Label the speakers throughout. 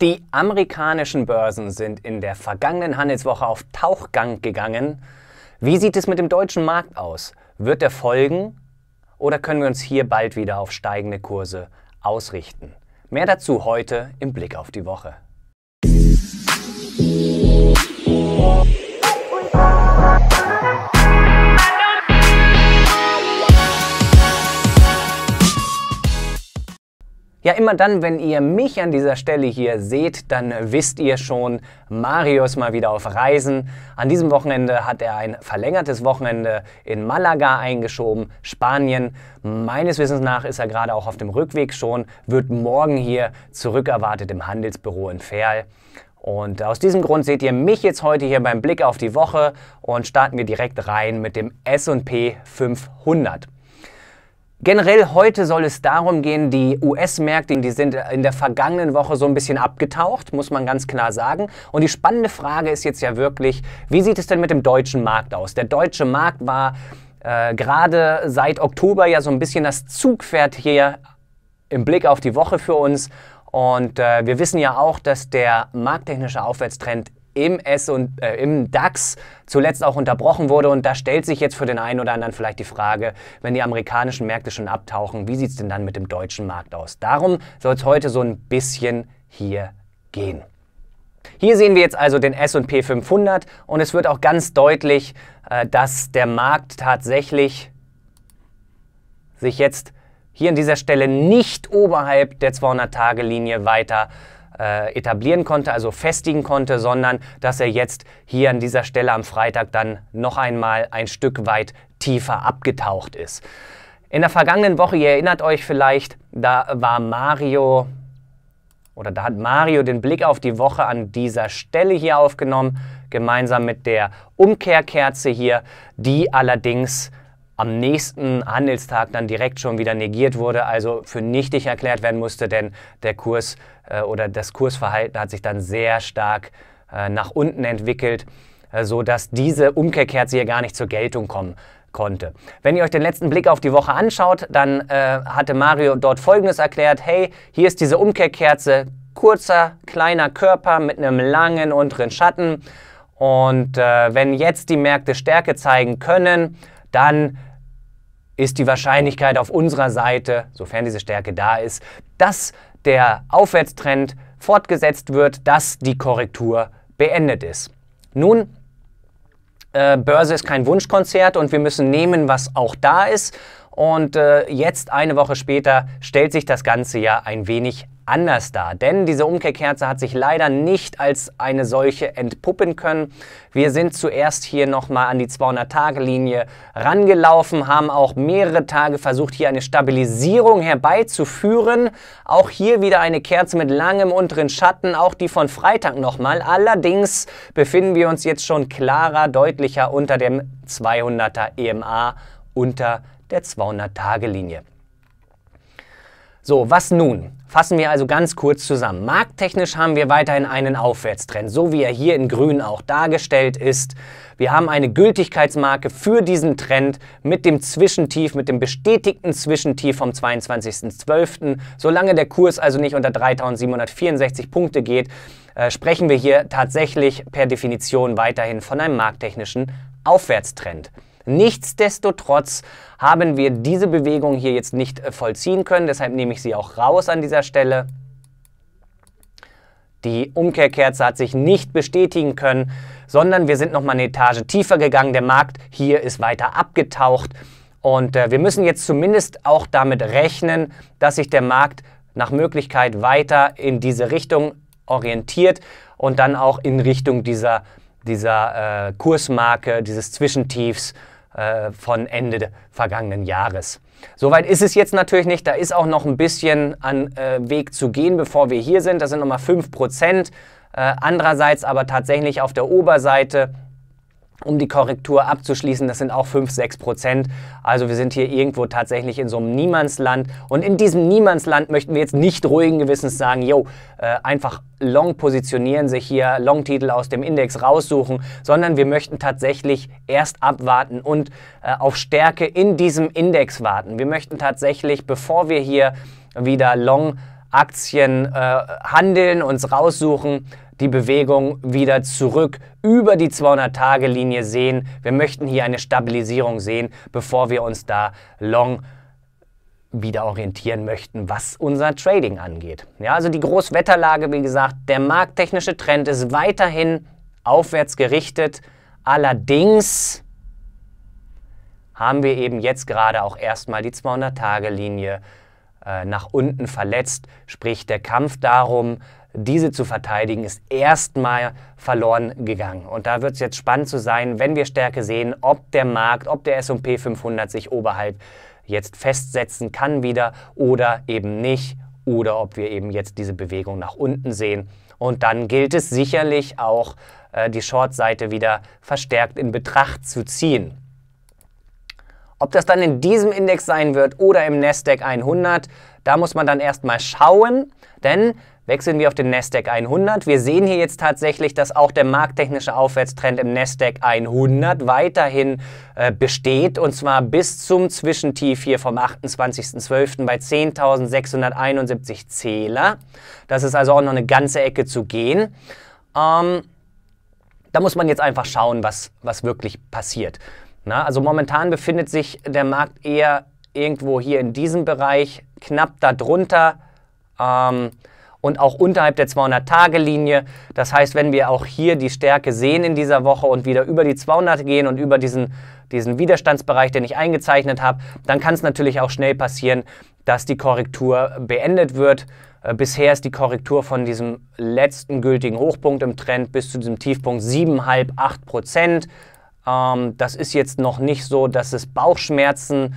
Speaker 1: Die amerikanischen Börsen sind in der vergangenen Handelswoche auf Tauchgang gegangen. Wie sieht es mit dem deutschen Markt aus? Wird er folgen oder können wir uns hier bald wieder auf steigende Kurse ausrichten? Mehr dazu heute im Blick auf die Woche. Ja, immer dann, wenn ihr mich an dieser Stelle hier seht, dann wisst ihr schon, Mario ist mal wieder auf Reisen. An diesem Wochenende hat er ein verlängertes Wochenende in Malaga eingeschoben, Spanien. Meines Wissens nach ist er gerade auch auf dem Rückweg schon, wird morgen hier zurück erwartet im Handelsbüro in Ferl. Und aus diesem Grund seht ihr mich jetzt heute hier beim Blick auf die Woche und starten wir direkt rein mit dem S&P 500. Generell heute soll es darum gehen, die US-Märkte, die sind in der vergangenen Woche so ein bisschen abgetaucht, muss man ganz klar sagen. Und die spannende Frage ist jetzt ja wirklich, wie sieht es denn mit dem deutschen Markt aus? Der deutsche Markt war äh, gerade seit Oktober ja so ein bisschen das Zugpferd hier im Blick auf die Woche für uns. Und äh, wir wissen ja auch, dass der markttechnische Aufwärtstrend im S und äh, im DAX zuletzt auch unterbrochen wurde. Und da stellt sich jetzt für den einen oder anderen vielleicht die Frage, wenn die amerikanischen Märkte schon abtauchen, wie sieht es denn dann mit dem deutschen Markt aus? Darum soll es heute so ein bisschen hier gehen. Hier sehen wir jetzt also den S&P 500 und es wird auch ganz deutlich, äh, dass der Markt tatsächlich sich jetzt hier an dieser Stelle nicht oberhalb der 200-Tage-Linie weiter äh, äh, etablieren konnte, also festigen konnte, sondern dass er jetzt hier an dieser Stelle am Freitag dann noch einmal ein Stück weit tiefer abgetaucht ist. In der vergangenen Woche, ihr erinnert euch vielleicht, da war Mario oder da hat Mario den Blick auf die Woche an dieser Stelle hier aufgenommen, gemeinsam mit der Umkehrkerze hier, die allerdings am nächsten Handelstag dann direkt schon wieder negiert wurde, also für nichtig erklärt werden musste, denn der Kurs äh, oder das Kursverhalten hat sich dann sehr stark äh, nach unten entwickelt, äh, so dass diese Umkehrkerze hier gar nicht zur Geltung kommen konnte. Wenn ihr euch den letzten Blick auf die Woche anschaut, dann äh, hatte Mario dort Folgendes erklärt, hey, hier ist diese Umkehrkerze, kurzer, kleiner Körper mit einem langen unteren Schatten und äh, wenn jetzt die Märkte Stärke zeigen können, dann ist die Wahrscheinlichkeit auf unserer Seite, sofern diese Stärke da ist, dass der Aufwärtstrend fortgesetzt wird, dass die Korrektur beendet ist. Nun, äh, Börse ist kein Wunschkonzert und wir müssen nehmen, was auch da ist. Und äh, jetzt, eine Woche später, stellt sich das Ganze ja ein wenig anders dar. Denn diese Umkehrkerze hat sich leider nicht als eine solche entpuppen können. Wir sind zuerst hier nochmal an die 200-Tage-Linie rangelaufen, haben auch mehrere Tage versucht, hier eine Stabilisierung herbeizuführen. Auch hier wieder eine Kerze mit langem unteren Schatten, auch die von Freitag nochmal. Allerdings befinden wir uns jetzt schon klarer, deutlicher unter dem 200er EMA unter der 200-Tage-Linie. So, was nun? Fassen wir also ganz kurz zusammen. Markttechnisch haben wir weiterhin einen Aufwärtstrend, so wie er hier in grün auch dargestellt ist. Wir haben eine Gültigkeitsmarke für diesen Trend mit dem Zwischentief, mit dem bestätigten Zwischentief vom 22.12. Solange der Kurs also nicht unter 3.764 Punkte geht, äh, sprechen wir hier tatsächlich per Definition weiterhin von einem markttechnischen Aufwärtstrend. Nichtsdestotrotz haben wir diese Bewegung hier jetzt nicht äh, vollziehen können, deshalb nehme ich sie auch raus an dieser Stelle. Die Umkehrkerze hat sich nicht bestätigen können, sondern wir sind nochmal eine Etage tiefer gegangen. Der Markt hier ist weiter abgetaucht und äh, wir müssen jetzt zumindest auch damit rechnen, dass sich der Markt nach Möglichkeit weiter in diese Richtung orientiert und dann auch in Richtung dieser, dieser äh, Kursmarke, dieses Zwischentiefs äh, von Ende vergangenen Jahres. Soweit ist es jetzt natürlich nicht. Da ist auch noch ein bisschen an äh, Weg zu gehen, bevor wir hier sind. Das sind nochmal 5%. Äh, andererseits aber tatsächlich auf der Oberseite um die Korrektur abzuschließen. Das sind auch 5, 6 Prozent. Also wir sind hier irgendwo tatsächlich in so einem Niemandsland. Und in diesem Niemandsland möchten wir jetzt nicht ruhigen Gewissens sagen, yo, äh, einfach long positionieren, sich hier Long-Titel aus dem Index raussuchen, sondern wir möchten tatsächlich erst abwarten und äh, auf Stärke in diesem Index warten. Wir möchten tatsächlich, bevor wir hier wieder long Aktien äh, handeln, uns raussuchen, die Bewegung wieder zurück über die 200-Tage-Linie sehen. Wir möchten hier eine Stabilisierung sehen, bevor wir uns da long wieder orientieren möchten, was unser Trading angeht. Ja, also die Großwetterlage, wie gesagt, der markttechnische Trend ist weiterhin aufwärts gerichtet. Allerdings haben wir eben jetzt gerade auch erstmal die 200-Tage-Linie äh, nach unten verletzt. Sprich, der Kampf darum, diese zu verteidigen, ist erstmal verloren gegangen. Und da wird es jetzt spannend zu sein, wenn wir Stärke sehen, ob der Markt, ob der S&P 500 sich oberhalb jetzt festsetzen kann wieder oder eben nicht oder ob wir eben jetzt diese Bewegung nach unten sehen. Und dann gilt es sicherlich auch, äh, die Short-Seite wieder verstärkt in Betracht zu ziehen. Ob das dann in diesem Index sein wird oder im Nasdaq 100, da muss man dann erstmal schauen, denn wechseln wir auf den Nasdaq 100. Wir sehen hier jetzt tatsächlich, dass auch der markttechnische Aufwärtstrend im Nasdaq 100 weiterhin äh, besteht und zwar bis zum Zwischentief hier vom 28.12. bei 10.671 Zähler. Das ist also auch noch eine ganze Ecke zu gehen. Ähm, da muss man jetzt einfach schauen, was, was wirklich passiert. Na, also momentan befindet sich der Markt eher irgendwo hier in diesem Bereich, knapp darunter ähm, und auch unterhalb der 200-Tage-Linie. Das heißt, wenn wir auch hier die Stärke sehen in dieser Woche und wieder über die 200 gehen und über diesen, diesen Widerstandsbereich, den ich eingezeichnet habe, dann kann es natürlich auch schnell passieren, dass die Korrektur beendet wird. Äh, bisher ist die Korrektur von diesem letzten gültigen Hochpunkt im Trend bis zu diesem Tiefpunkt 7,5, 8 Prozent. Ähm, das ist jetzt noch nicht so, dass es Bauchschmerzen,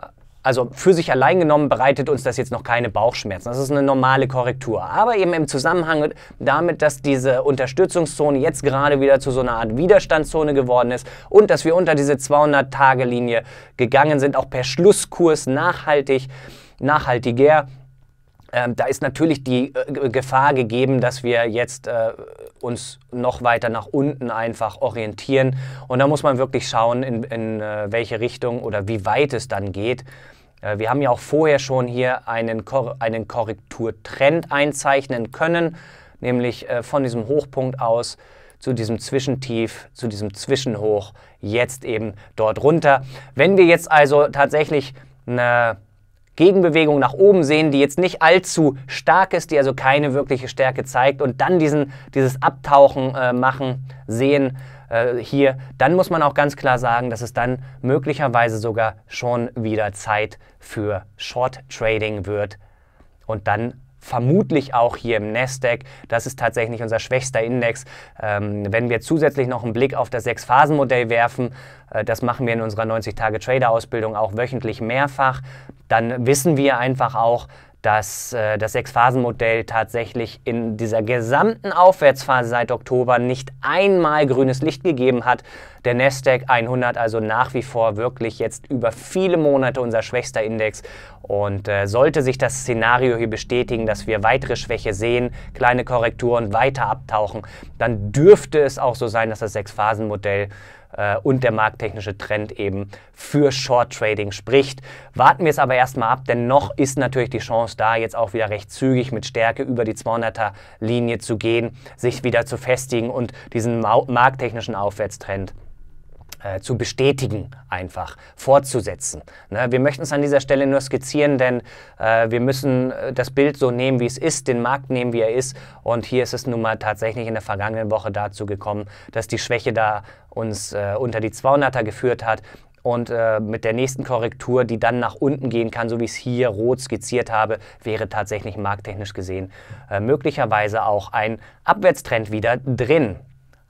Speaker 1: äh, also für sich allein genommen bereitet uns das jetzt noch keine Bauchschmerzen. Das ist eine normale Korrektur. Aber eben im Zusammenhang damit, dass diese Unterstützungszone jetzt gerade wieder zu so einer Art Widerstandszone geworden ist und dass wir unter diese 200-Tage-Linie gegangen sind, auch per Schlusskurs nachhaltig, nachhaltiger, ähm, da ist natürlich die äh, Gefahr gegeben, dass wir jetzt äh, uns noch weiter nach unten einfach orientieren. Und da muss man wirklich schauen, in, in äh, welche Richtung oder wie weit es dann geht. Äh, wir haben ja auch vorher schon hier einen, Kor einen Korrekturtrend einzeichnen können, nämlich äh, von diesem Hochpunkt aus zu diesem Zwischentief, zu diesem Zwischenhoch, jetzt eben dort runter. Wenn wir jetzt also tatsächlich eine Gegenbewegung nach oben sehen, die jetzt nicht allzu stark ist, die also keine wirkliche Stärke zeigt und dann diesen, dieses Abtauchen äh, machen, sehen äh, hier, dann muss man auch ganz klar sagen, dass es dann möglicherweise sogar schon wieder Zeit für Short Trading wird und dann vermutlich auch hier im Nasdaq. Das ist tatsächlich unser schwächster Index. Ähm, wenn wir zusätzlich noch einen Blick auf das Sechs-Phasen-Modell werfen, äh, das machen wir in unserer 90-Tage-Trader-Ausbildung auch wöchentlich mehrfach, dann wissen wir einfach auch, dass äh, das Sechs-Phasen-Modell tatsächlich in dieser gesamten Aufwärtsphase seit Oktober nicht einmal grünes Licht gegeben hat. Der Nasdaq 100 also nach wie vor wirklich jetzt über viele Monate unser schwächster Index. Und äh, sollte sich das Szenario hier bestätigen, dass wir weitere Schwäche sehen, kleine Korrekturen weiter abtauchen, dann dürfte es auch so sein, dass das Sechs-Phasen-Modell äh, und der markttechnische Trend eben für Short Trading spricht. Warten wir es aber erstmal ab, denn noch ist natürlich die Chance da, jetzt auch wieder recht zügig mit Stärke über die 200er Linie zu gehen, sich wieder zu festigen und diesen markttechnischen Aufwärtstrend äh, zu bestätigen, einfach fortzusetzen. Ne? Wir möchten es an dieser Stelle nur skizzieren, denn äh, wir müssen äh, das Bild so nehmen, wie es ist, den Markt nehmen, wie er ist. Und hier ist es nun mal tatsächlich in der vergangenen Woche dazu gekommen, dass die Schwäche da uns äh, unter die 200er geführt hat. Und äh, mit der nächsten Korrektur, die dann nach unten gehen kann, so wie ich es hier rot skizziert habe, wäre tatsächlich markttechnisch gesehen äh, möglicherweise auch ein Abwärtstrend wieder drin.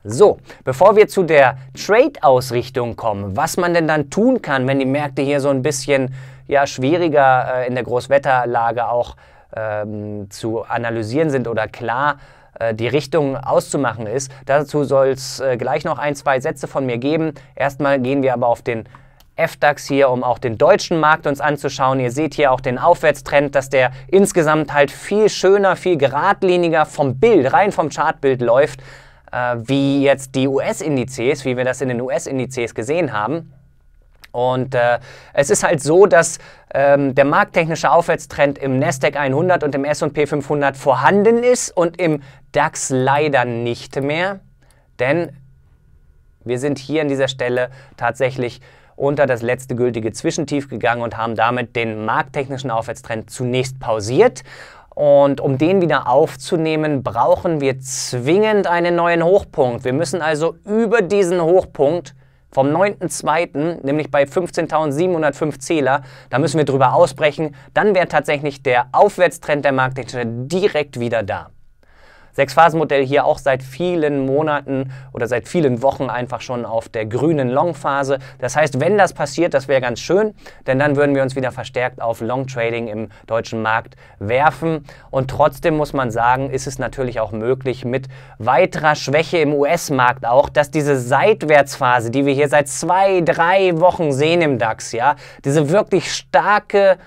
Speaker 1: So, bevor wir zu der Trade-Ausrichtung kommen, was man denn dann tun kann, wenn die Märkte hier so ein bisschen ja, schwieriger äh, in der Großwetterlage auch ähm, zu analysieren sind oder klar äh, die Richtung auszumachen ist. Dazu soll es äh, gleich noch ein, zwei Sätze von mir geben. Erstmal gehen wir aber auf den FDAX hier, um auch den deutschen Markt uns anzuschauen. Ihr seht hier auch den Aufwärtstrend, dass der insgesamt halt viel schöner, viel geradliniger vom Bild, rein vom Chartbild läuft, äh, wie jetzt die US-Indizes, wie wir das in den US-Indizes gesehen haben. Und äh, es ist halt so, dass ähm, der markttechnische Aufwärtstrend im Nasdaq 100 und im S&P 500 vorhanden ist und im DAX leider nicht mehr, denn wir sind hier an dieser Stelle tatsächlich unter das letzte gültige Zwischentief gegangen und haben damit den markttechnischen Aufwärtstrend zunächst pausiert und um den wieder aufzunehmen, brauchen wir zwingend einen neuen Hochpunkt. Wir müssen also über diesen Hochpunkt vom 9.2., nämlich bei 15.705 Zähler, da müssen wir drüber ausbrechen. Dann wäre tatsächlich der Aufwärtstrend der Marktinstitute direkt wieder da. Sechs-Phasen-Modell hier auch seit vielen Monaten oder seit vielen Wochen einfach schon auf der grünen Long-Phase. Das heißt, wenn das passiert, das wäre ganz schön, denn dann würden wir uns wieder verstärkt auf Long-Trading im deutschen Markt werfen. Und trotzdem muss man sagen, ist es natürlich auch möglich mit weiterer Schwäche im US-Markt auch, dass diese Seitwärtsphase, die wir hier seit zwei, drei Wochen sehen im DAX, ja, diese wirklich starke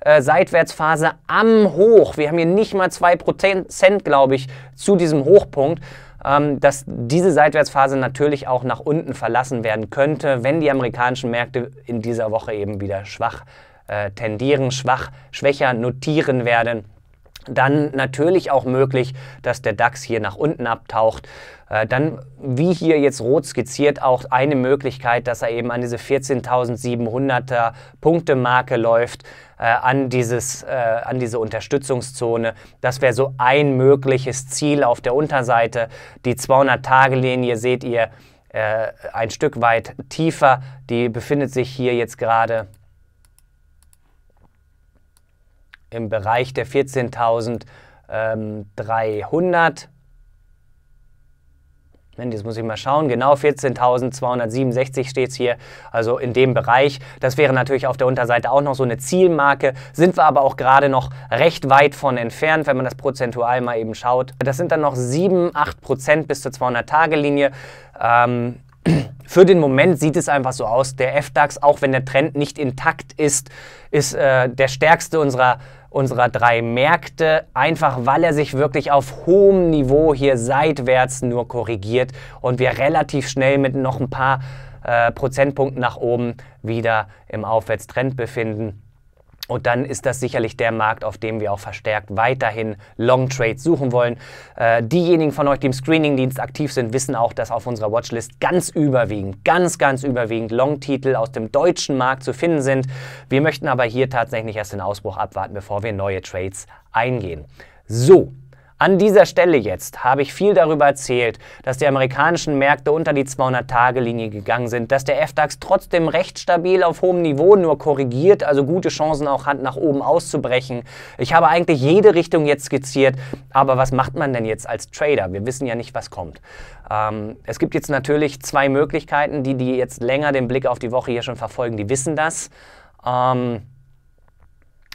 Speaker 1: äh, Seitwärtsphase am Hoch. Wir haben hier nicht mal 2%, glaube ich, zu diesem Hochpunkt. Ähm, dass diese Seitwärtsphase natürlich auch nach unten verlassen werden könnte, wenn die amerikanischen Märkte in dieser Woche eben wieder schwach äh, tendieren, schwach, schwächer notieren werden. Dann natürlich auch möglich, dass der DAX hier nach unten abtaucht. Äh, dann, wie hier jetzt rot skizziert, auch eine Möglichkeit, dass er eben an diese 14.700er Punkte-Marke läuft äh, an, dieses, äh, an diese Unterstützungszone. Das wäre so ein mögliches Ziel auf der Unterseite. Die 200-Tage-Linie seht ihr äh, ein Stück weit tiefer. Die befindet sich hier jetzt gerade im Bereich der 14.300. Moment, jetzt muss ich mal schauen, genau 14.267 steht es hier, also in dem Bereich. Das wäre natürlich auf der Unterseite auch noch so eine Zielmarke, sind wir aber auch gerade noch recht weit von entfernt, wenn man das prozentual mal eben schaut. Das sind dann noch 7, 8 Prozent bis zur 200-Tage-Linie. Ähm, für den Moment sieht es einfach so aus, der FDAX, auch wenn der Trend nicht intakt ist, ist äh, der stärkste unserer unserer drei Märkte, einfach weil er sich wirklich auf hohem Niveau hier seitwärts nur korrigiert und wir relativ schnell mit noch ein paar äh, Prozentpunkten nach oben wieder im Aufwärtstrend befinden. Und dann ist das sicherlich der Markt, auf dem wir auch verstärkt weiterhin Long Trades suchen wollen. Äh, diejenigen von euch, die im Screening-Dienst aktiv sind, wissen auch, dass auf unserer Watchlist ganz überwiegend, ganz, ganz überwiegend Long-Titel aus dem deutschen Markt zu finden sind. Wir möchten aber hier tatsächlich erst den Ausbruch abwarten, bevor wir neue Trades eingehen. So, an dieser Stelle jetzt habe ich viel darüber erzählt, dass die amerikanischen Märkte unter die 200-Tage-Linie gegangen sind, dass der FDAX trotzdem recht stabil auf hohem Niveau nur korrigiert, also gute Chancen auch hat, nach oben auszubrechen. Ich habe eigentlich jede Richtung jetzt skizziert, aber was macht man denn jetzt als Trader? Wir wissen ja nicht, was kommt. Ähm, es gibt jetzt natürlich zwei Möglichkeiten, die, die jetzt länger den Blick auf die Woche hier schon verfolgen, die wissen das. Ähm,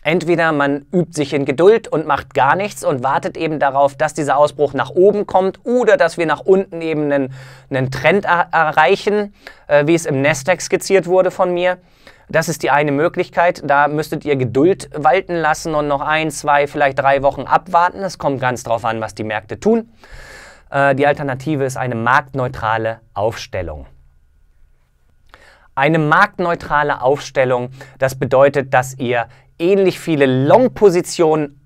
Speaker 1: Entweder man übt sich in Geduld und macht gar nichts und wartet eben darauf, dass dieser Ausbruch nach oben kommt oder dass wir nach unten eben einen, einen Trend er erreichen, äh, wie es im Nasdaq skizziert wurde von mir. Das ist die eine Möglichkeit. Da müsstet ihr Geduld walten lassen und noch ein, zwei, vielleicht drei Wochen abwarten. Es kommt ganz drauf an, was die Märkte tun. Äh, die Alternative ist eine marktneutrale Aufstellung. Eine marktneutrale Aufstellung, das bedeutet, dass ihr ähnlich viele Long-Positionen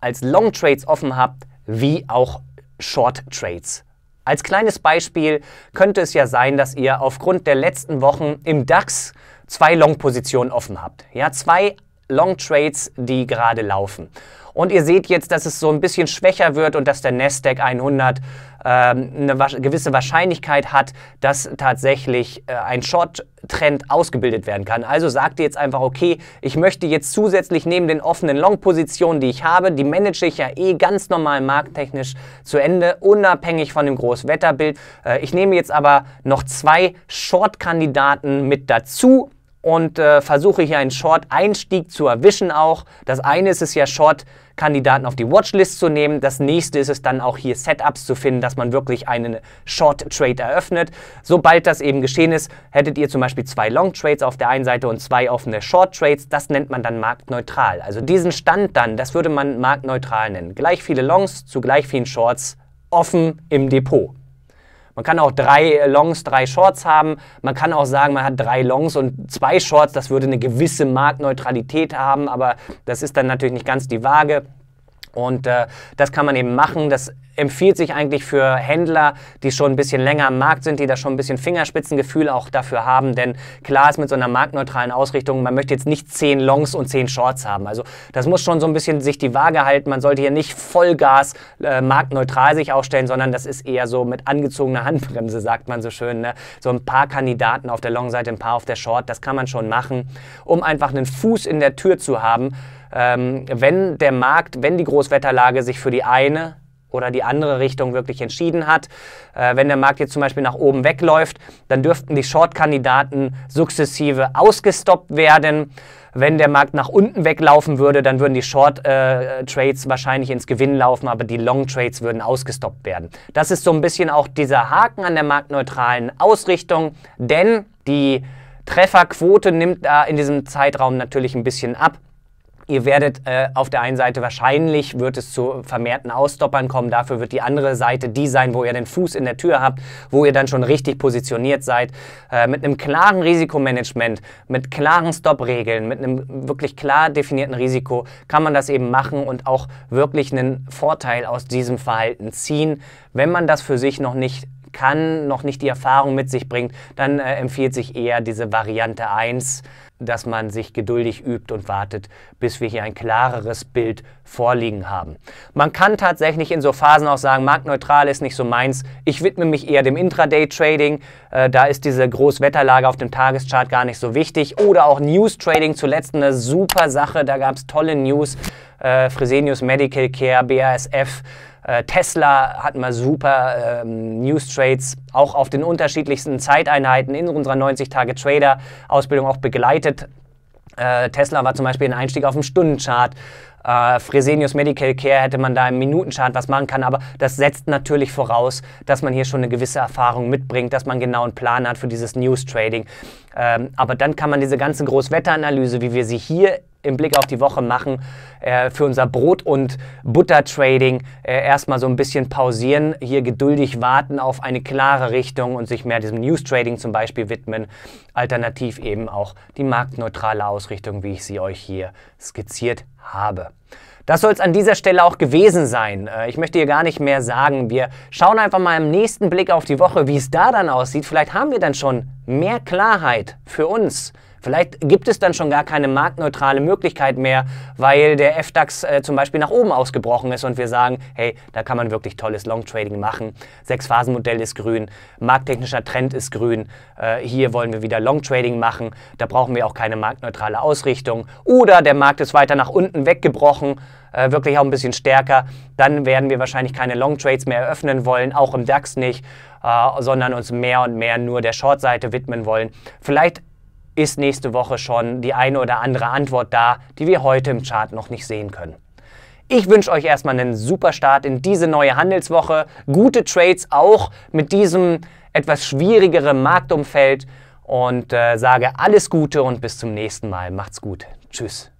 Speaker 1: als Long-Trades offen habt, wie auch Short-Trades. Als kleines Beispiel könnte es ja sein, dass ihr aufgrund der letzten Wochen im DAX zwei Long-Positionen offen habt. Ja, zwei Long-Trades, die gerade laufen. Und ihr seht jetzt, dass es so ein bisschen schwächer wird und dass der Nasdaq 100 ähm, eine gewisse Wahrscheinlichkeit hat, dass tatsächlich äh, ein Short-Trend ausgebildet werden kann. Also sagt ihr jetzt einfach, okay, ich möchte jetzt zusätzlich neben den offenen Long-Positionen, die ich habe, die manage ich ja eh ganz normal markttechnisch zu Ende, unabhängig von dem Großwetterbild. Äh, ich nehme jetzt aber noch zwei Short-Kandidaten mit dazu und äh, versuche hier einen Short-Einstieg zu erwischen auch. Das eine ist es ja Short. Kandidaten auf die Watchlist zu nehmen. Das nächste ist es dann auch hier Setups zu finden, dass man wirklich einen Short Trade eröffnet. Sobald das eben geschehen ist, hättet ihr zum Beispiel zwei Long Trades auf der einen Seite und zwei offene Short Trades. Das nennt man dann marktneutral. Also diesen Stand dann, das würde man marktneutral nennen. Gleich viele Longs zu gleich vielen Shorts offen im Depot. Man kann auch drei Longs, drei Shorts haben. Man kann auch sagen, man hat drei Longs und zwei Shorts. Das würde eine gewisse Marktneutralität haben, aber das ist dann natürlich nicht ganz die Waage. Und äh, das kann man eben machen. Das empfiehlt sich eigentlich für Händler, die schon ein bisschen länger am Markt sind, die da schon ein bisschen Fingerspitzengefühl auch dafür haben. Denn klar ist mit so einer marktneutralen Ausrichtung, man möchte jetzt nicht zehn Longs und zehn Shorts haben. Also das muss schon so ein bisschen sich die Waage halten. Man sollte hier nicht Vollgas äh, marktneutral sich aufstellen, sondern das ist eher so mit angezogener Handbremse, sagt man so schön. Ne? So ein paar Kandidaten auf der Long-Seite, ein paar auf der Short, das kann man schon machen, um einfach einen Fuß in der Tür zu haben ähm, wenn der Markt, wenn die Großwetterlage sich für die eine oder die andere Richtung wirklich entschieden hat. Äh, wenn der Markt jetzt zum Beispiel nach oben wegläuft, dann dürften die Short-Kandidaten sukzessive ausgestoppt werden. Wenn der Markt nach unten weglaufen würde, dann würden die Short-Trades äh, wahrscheinlich ins Gewinn laufen, aber die Long-Trades würden ausgestoppt werden. Das ist so ein bisschen auch dieser Haken an der marktneutralen Ausrichtung, denn die Trefferquote nimmt da in diesem Zeitraum natürlich ein bisschen ab ihr werdet äh, auf der einen Seite wahrscheinlich wird es zu vermehrten Ausstoppern kommen. Dafür wird die andere Seite die sein, wo ihr den Fuß in der Tür habt, wo ihr dann schon richtig positioniert seid. Äh, mit einem klaren Risikomanagement, mit klaren Stop-Regeln, mit einem wirklich klar definierten Risiko kann man das eben machen und auch wirklich einen Vorteil aus diesem Verhalten ziehen. Wenn man das für sich noch nicht kann, noch nicht die Erfahrung mit sich bringt, dann äh, empfiehlt sich eher diese Variante 1 dass man sich geduldig übt und wartet, bis wir hier ein klareres Bild vorliegen haben. Man kann tatsächlich in so Phasen auch sagen, marktneutral ist nicht so meins. Ich widme mich eher dem Intraday-Trading. Äh, da ist diese Großwetterlage auf dem Tageschart gar nicht so wichtig. Oder auch News-Trading, zuletzt eine super Sache. Da gab es tolle News. Äh, Fresenius Medical Care, BASF. Äh, Tesla hat mal super ähm, News Trades auch auf den unterschiedlichsten Zeiteinheiten in unserer 90-Tage-Trader-Ausbildung auch begleitet. Äh, Tesla war zum Beispiel ein Einstieg auf dem Stundenchart. Äh, Fresenius Medical Care hätte man da im Minutenchart was machen kann, aber das setzt natürlich voraus, dass man hier schon eine gewisse Erfahrung mitbringt, dass man genau einen Plan hat für dieses News Trading. Ähm, aber dann kann man diese ganze Großwetteranalyse, wie wir sie hier im Blick auf die Woche machen, äh, für unser Brot- und Butter-Trading äh, erstmal so ein bisschen pausieren, hier geduldig warten auf eine klare Richtung und sich mehr diesem News-Trading zum Beispiel widmen, alternativ eben auch die marktneutrale Ausrichtung, wie ich sie euch hier skizziert habe. Das soll es an dieser Stelle auch gewesen sein. Äh, ich möchte hier gar nicht mehr sagen. Wir schauen einfach mal im nächsten Blick auf die Woche, wie es da dann aussieht. Vielleicht haben wir dann schon mehr Klarheit für uns Vielleicht gibt es dann schon gar keine marktneutrale Möglichkeit mehr, weil der FDAX äh, zum Beispiel nach oben ausgebrochen ist und wir sagen, hey, da kann man wirklich tolles Long Trading machen. Sechs-Phasen-Modell ist grün, markttechnischer Trend ist grün. Äh, hier wollen wir wieder Long Trading machen. Da brauchen wir auch keine marktneutrale Ausrichtung. Oder der Markt ist weiter nach unten weggebrochen äh, wirklich auch ein bisschen stärker, dann werden wir wahrscheinlich keine Long Trades mehr eröffnen wollen, auch im DAX nicht, äh, sondern uns mehr und mehr nur der Short-Seite widmen wollen. Vielleicht ist nächste Woche schon die eine oder andere Antwort da, die wir heute im Chart noch nicht sehen können. Ich wünsche euch erstmal einen super Start in diese neue Handelswoche, gute Trades auch mit diesem etwas schwierigeren Marktumfeld und äh, sage alles Gute und bis zum nächsten Mal. Macht's gut. Tschüss.